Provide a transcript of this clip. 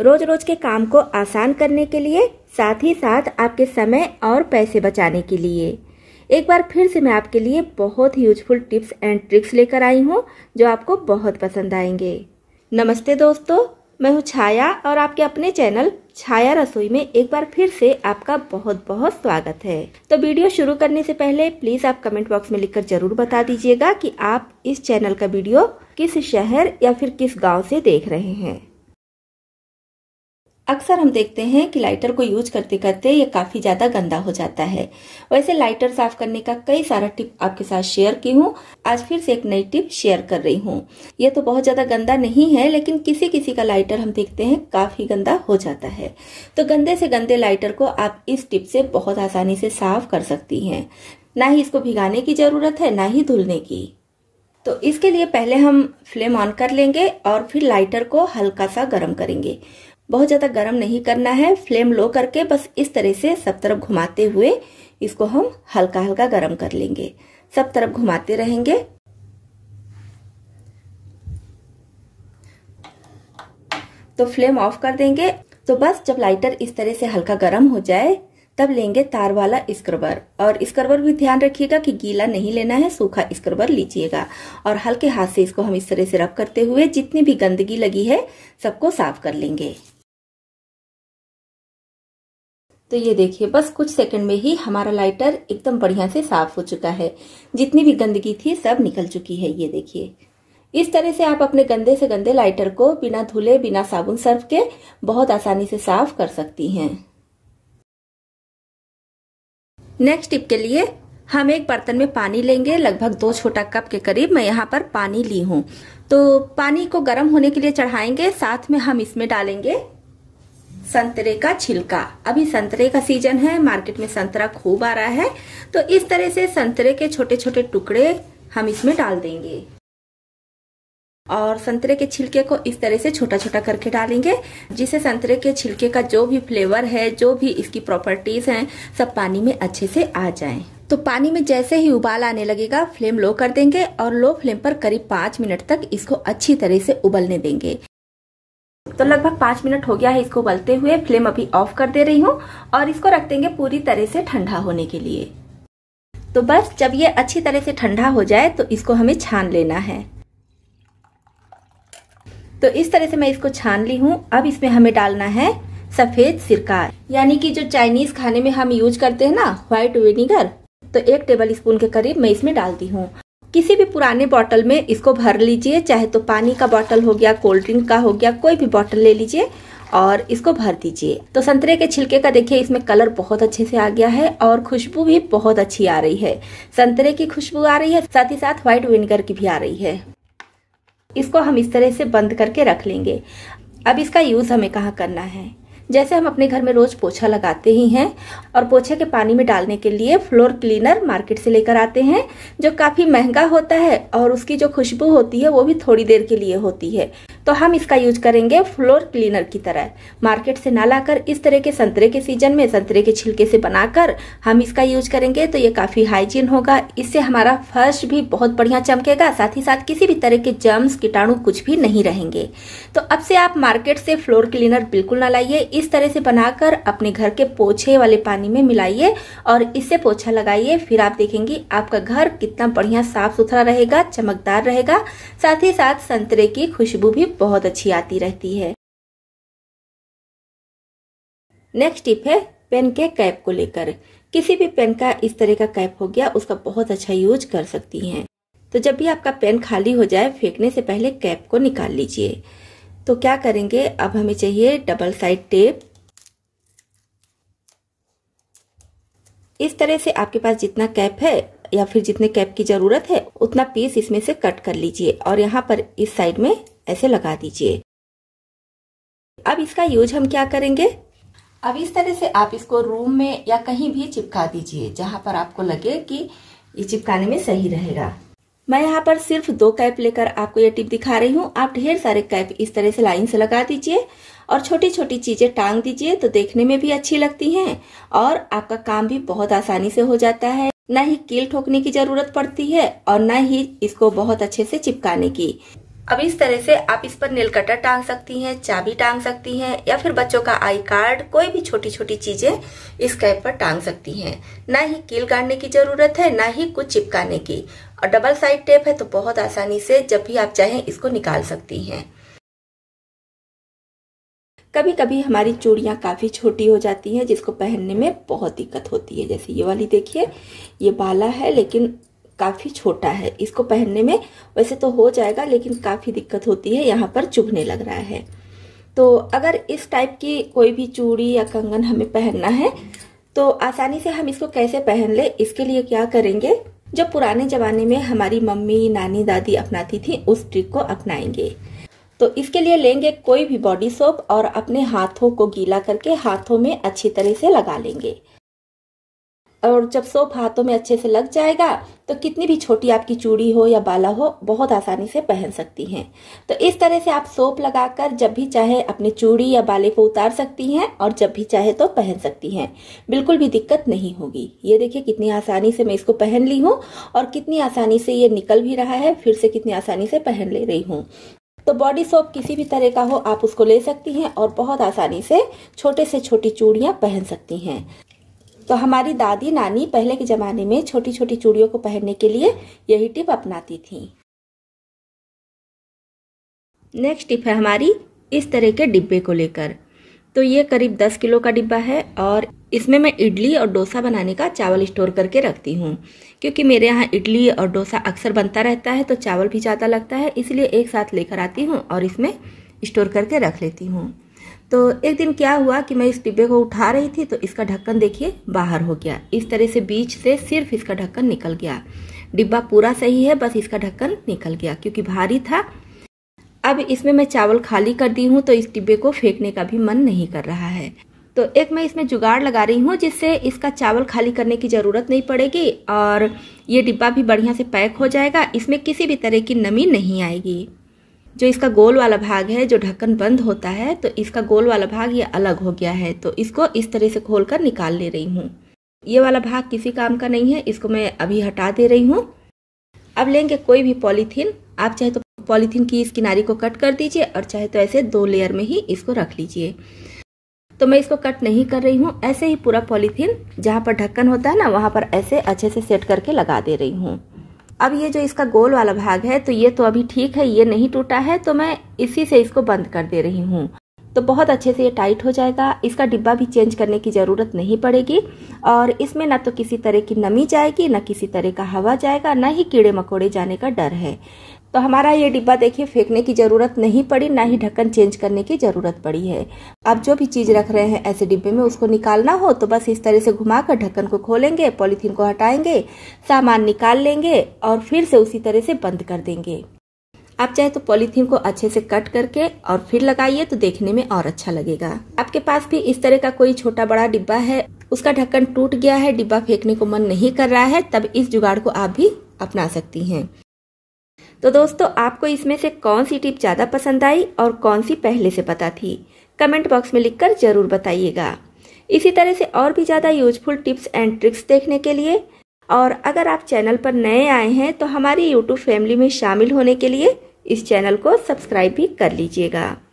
रोज रोज के काम को आसान करने के लिए साथ ही साथ आपके समय और पैसे बचाने के लिए एक बार फिर से मैं आपके लिए बहुत ही यूजफुल टिप्स एंड ट्रिक्स लेकर आई हूँ जो आपको बहुत पसंद आएंगे नमस्ते दोस्तों मैं हूँ छाया और आपके अपने चैनल छाया रसोई में एक बार फिर से आपका बहुत बहुत स्वागत है तो वीडियो शुरू करने से पहले प्लीज आप कमेंट बॉक्स में लिखकर जरूर बता दीजिएगा कि आप इस चैनल का वीडियो किस शहर या फिर किस गांव से देख रहे हैं अक्सर हम देखते हैं कि लाइटर को यूज करते करते ये काफ़ी ज़्यादा गंदा हो जाता है वैसे लाइटर साफ करने का कई सारा टिप आपके साथ शेयर की हूँ आज फिर से एक नई टिप शेयर कर रही हूँ ये तो बहुत ज़्यादा गंदा नहीं है लेकिन किसी किसी का लाइटर हम देखते हैं काफ़ी गंदा हो जाता है तो गंदे से गंदे लाइटर को आप इस टिप से बहुत आसानी से साफ कर सकती है ना ही इसको भिगाने की ज़रूरत है ना ही धुलने की तो इसके लिए पहले हम फ्लेम ऑन कर लेंगे और फिर लाइटर को हल्का सा गर्म करेंगे बहुत ज़्यादा गर्म नहीं करना है फ्लेम लो करके बस इस तरह से सब तरफ घुमाते हुए इसको हम हल्का हल्का गर्म कर लेंगे सब तरफ घुमाते रहेंगे तो फ्लेम ऑफ कर देंगे तो बस जब लाइटर इस तरह से हल्का गर्म हो जाए तब लेंगे तार वाला स्क्रबर और स्क्रबर भी ध्यान रखिएगा कि गीला नहीं लेना है सूखा स्क्रबर लीजिएगा और हल्के हाथ से इसको हम इस तरह से रब करते हुए जितनी भी गंदगी लगी है सबको साफ कर लेंगे तो ये देखिए बस कुछ सेकंड में ही हमारा लाइटर एकदम बढ़िया से साफ हो चुका है जितनी भी गंदगी थी सब निकल चुकी है ये देखिए इस तरह से आप अपने गंदे से गंदे लाइटर को बिना धुले बिना साबुन सर्फ के बहुत आसानी से साफ कर सकती हैं नेक्स्ट टिप के लिए हम एक बर्तन में पानी लेंगे लगभग दो छोटा कप के करीब मैं यहाँ पर पानी ली हूँ तो पानी को गर्म होने के लिए चढ़ाएंगे साथ में हम इसमें डालेंगे संतरे का छिलका अभी संतरे का सीजन है मार्केट में संतरा खूब आ रहा है तो इस तरह से संतरे के छोटे छोटे टुकड़े हम इसमें डाल देंगे और संतरे के छिलके को इस तरह से छोटा छोटा करके डालेंगे जिससे संतरे के छिलके का जो भी फ्लेवर है जो भी इसकी प्रॉपर्टीज हैं सब पानी में अच्छे से आ जाएं। तो पानी में जैसे ही उबाल आने लगेगा फ्लेम लो कर देंगे और लो फ्लेम पर करीब पांच मिनट तक इसको अच्छी तरह से उबलने देंगे तो लगभग पाँच मिनट हो गया है इसको उबलते हुए फ्लेम अभी ऑफ कर दे रही हूँ और इसको रख देंगे पूरी तरह से ठंडा होने के लिए तो बस जब ये अच्छी तरह से ठंडा हो जाए तो इसको हमें छान लेना है तो इस तरह से मैं इसको छान ली हूँ अब इसमें हमें डालना है सफ़ेद सिरका यानी कि जो चाइनीज खाने में हम यूज करते हैं ना व्हाइट विनीगर तो एक टेबल स्पून के करीब मैं इसमें डालती हूँ किसी भी पुराने बॉटल में इसको भर लीजिए चाहे तो पानी का बॉटल हो गया कोल्ड ड्रिंक का हो गया कोई भी बॉटल ले लीजिए और इसको भर दीजिए तो संतरे के छिलके का देखिए इसमें कलर बहुत अच्छे से आ गया है और खुशबू भी बहुत अच्छी आ रही है संतरे की खुशबू आ रही है साथ ही साथ व्हाइट विनेगर की भी आ रही है इसको हम इस तरह से बंद करके रख लेंगे अब इसका यूज़ हमें कहाँ करना है जैसे हम अपने घर में रोज़ पोछा लगाते ही हैं और पोछे के पानी में डालने के लिए फ्लोर क्लीनर मार्केट से लेकर आते हैं जो काफ़ी महंगा होता है और उसकी जो खुशबू होती है वो भी थोड़ी देर के लिए होती है तो हम इसका यूज करेंगे फ्लोर क्लीनर की तरह मार्केट से ना लाकर इस तरह के संतरे के सीजन में संतरे के छिलके से बनाकर हम इसका यूज करेंगे तो ये काफी हाइजीन होगा इससे हमारा फर्श भी बहुत बढ़िया चमकेगा साथ ही साथ किसी भी तरह के जर्म्स कीटाणु कुछ भी नहीं रहेंगे तो अब से आप मार्केट से फ्लोर क्लीनर बिल्कुल ना लाइए इस तरह से बनाकर अपने घर के पोछे वाले पानी में मिलाइए और इससे पोछा लगाइए फिर आप देखेंगे आपका घर कितना बढ़िया साफ सुथरा रहेगा चमकदार रहेगा साथ ही साथ संतरे की खुशबू भी बहुत अच्छी आती रहती है नेक्स्ट टिप है पेन के कैप को लेकर किसी भी पेन का इस तरह का कैप हो गया उसका बहुत अच्छा यूज कर सकती हैं तो जब भी आपका पेन खाली हो जाए फेंकने से पहले कैप को निकाल लीजिए तो क्या करेंगे अब हमें चाहिए डबल साइड टेप इस तरह से आपके पास जितना कैप है या फिर जितने कैप की जरूरत है उतना पीस इसमें से कट कर लीजिए और यहाँ पर इस साइड में ऐसे लगा दीजिए अब इसका यूज हम क्या करेंगे अब इस तरह से आप इसको रूम में या कहीं भी चिपका दीजिए जहाँ पर आपको लगे कि ये चिपकाने में सही रहेगा मैं यहाँ पर सिर्फ दो कैप लेकर आपको ये टिप दिखा रही हूँ आप ढेर सारे कैप इस तरह से लाइन से लगा दीजिए और छोटी छोटी चीजें टांग दीजिए तो देखने में भी अच्छी लगती हैं और आपका काम भी बहुत आसानी से हो जाता है न ही कील ठोकने की जरूरत पड़ती है और न ही इसको बहुत अच्छे से चिपकाने की अब इस तरह से आप इस पर नील कटर टांग सकती हैं चाबी टांग सकती हैं या फिर बच्चों का आई कार्ड कोई भी छोटी छोटी चीजें इस कैप पर टांग सकती हैं ना ही कील गाड़ने की जरूरत है ना ही कुछ चिपकाने की और डबल साइड टेप है तो बहुत आसानी से जब भी आप चाहें इसको निकाल सकती हैं कभी कभी हमारी चूड़ियाँ काफ़ी छोटी हो जाती हैं जिसको पहनने में बहुत दिक्कत होती है जैसे ये वाली देखिए ये बाला है लेकिन काफ़ी छोटा है इसको पहनने में वैसे तो हो जाएगा लेकिन काफ़ी दिक्कत होती है यहाँ पर चुभने लग रहा है तो अगर इस टाइप की कोई भी चूड़ी या कंगन हमें पहनना है तो आसानी से हम इसको कैसे पहन ले इसके लिए क्या करेंगे जो पुराने ज़माने में हमारी मम्मी नानी दादी अपनाती थी उस ट्रिक को अपनाएंगे तो इसके लिए लेंगे कोई भी बॉडी सोप और अपने हाथों को गीला करके हाथों में अच्छी तरह से लगा लेंगे और जब सोप हाथों में अच्छे से लग जाएगा तो कितनी भी छोटी आपकी चूड़ी हो या बाला हो बहुत आसानी से पहन सकती हैं तो इस तरह से आप सोप लगाकर जब भी चाहे अपने चूड़ी या बाले को उतार सकती हैं और जब भी चाहे तो पहन सकती हैं बिल्कुल भी दिक्कत नहीं होगी ये देखिए कितनी आसानी से मैं इसको पहन ली हूँ और कितनी आसानी से ये निकल भी रहा है फिर से कितनी आसानी से पहन ले रही हूँ तो बॉडी सोप किसी भी तरह का हो आप उसको ले सकती हैं और बहुत आसानी से छोटे से छोटी चूड़ियाँ पहन सकती हैं तो हमारी दादी नानी पहले के ज़माने में छोटी छोटी चूड़ियों को पहनने के लिए यही टिप अपनाती थी नेक्स्ट टिप है हमारी इस तरह के डिब्बे को लेकर तो ये करीब 10 किलो का डिब्बा है और इसमें मैं इडली और डोसा बनाने का चावल स्टोर करके रखती हूँ क्योंकि मेरे यहाँ इडली और डोसा अक्सर बनता रहता है तो चावल भी ज़्यादा लगता है इसलिए एक साथ लेकर आती हूँ और इसमें स्टोर करके रख लेती हूँ तो एक दिन क्या हुआ कि मैं इस डिब्बे को उठा रही थी तो इसका ढक्कन देखिए बाहर हो गया इस तरह से बीच से सिर्फ इसका ढक्कन निकल गया डिब्बा पूरा सही है बस इसका ढक्कन निकल गया क्योंकि भारी था अब इसमें मैं चावल खाली कर दी हूँ तो इस डिब्बे को फेंकने का भी मन नहीं कर रहा है तो एक मैं इसमें जुगाड़ लगा रही हूँ जिससे इसका चावल खाली करने की ज़रूरत नहीं पड़ेगी और ये डिब्बा भी बढ़िया से पैक हो जाएगा इसमें किसी भी तरह की नमी नहीं आएगी जो इसका गोल वाला भाग है जो ढक्कन बंद होता है तो इसका गोल वाला भाग ये अलग हो गया है तो इसको इस तरह से खोल कर निकाल ले रही हूँ ये वाला भाग किसी काम का नहीं है इसको मैं अभी हटा दे रही हूँ अब लेंगे कोई भी पॉलीथीन आप चाहे तो पॉलीथीन की इस किनारी को कट कर दीजिए और चाहे तो ऐसे दो लेयर में ही इसको रख लीजिए तो मैं इसको कट नहीं कर रही हूँ ऐसे ही पूरा पॉलीथीन जहाँ पर ढक्कन होता है ना वहाँ पर ऐसे अच्छे से सेट करके लगा दे रही हूँ अब ये जो इसका गोल वाला भाग है तो ये तो अभी ठीक है ये नहीं टूटा है तो मैं इसी से इसको बंद कर दे रही हूँ तो बहुत अच्छे से ये टाइट हो जाएगा इसका डिब्बा भी चेंज करने की ज़रूरत नहीं पड़ेगी और इसमें ना तो किसी तरह की नमी जाएगी ना किसी तरह का हवा जाएगा ना ही कीड़े मकोड़े जाने का डर है तो हमारा ये डिब्बा देखिए फेंकने की ज़रूरत नहीं पड़ी ना ही ढक्कन चेंज करने की ज़रूरत पड़ी है आप जो भी चीज़ रख रहे हैं ऐसे डिब्बे में उसको निकालना हो तो बस इस तरह से घुमाकर ढक्कन को खोलेंगे पॉलीथीन को हटाएंगे सामान निकाल लेंगे और फिर से उसी तरह से बंद कर देंगे आप चाहे तो पॉलीथीन को अच्छे से कट करके और फिर लगाइए तो देखने में और अच्छा लगेगा आपके पास भी इस तरह का कोई छोटा बड़ा डिब्बा है उसका ढक्कन टूट गया है डिब्बा फेंकने को मन नहीं कर रहा है तब इस जुगाड़ को आप भी अपना सकती हैं तो दोस्तों आपको इसमें से कौन सी टिप ज़्यादा पसंद आई और कौन सी पहले से पता थी कमेंट बॉक्स में लिखकर ज़रूर बताइएगा इसी तरह से और भी ज़्यादा यूजफुल टिप्स एंड ट्रिक्स देखने के लिए और अगर आप चैनल पर नए आए हैं तो हमारी यूट्यूब फैमिली में शामिल होने के लिए इस चैनल को सब्सक्राइब भी कर लीजिएगा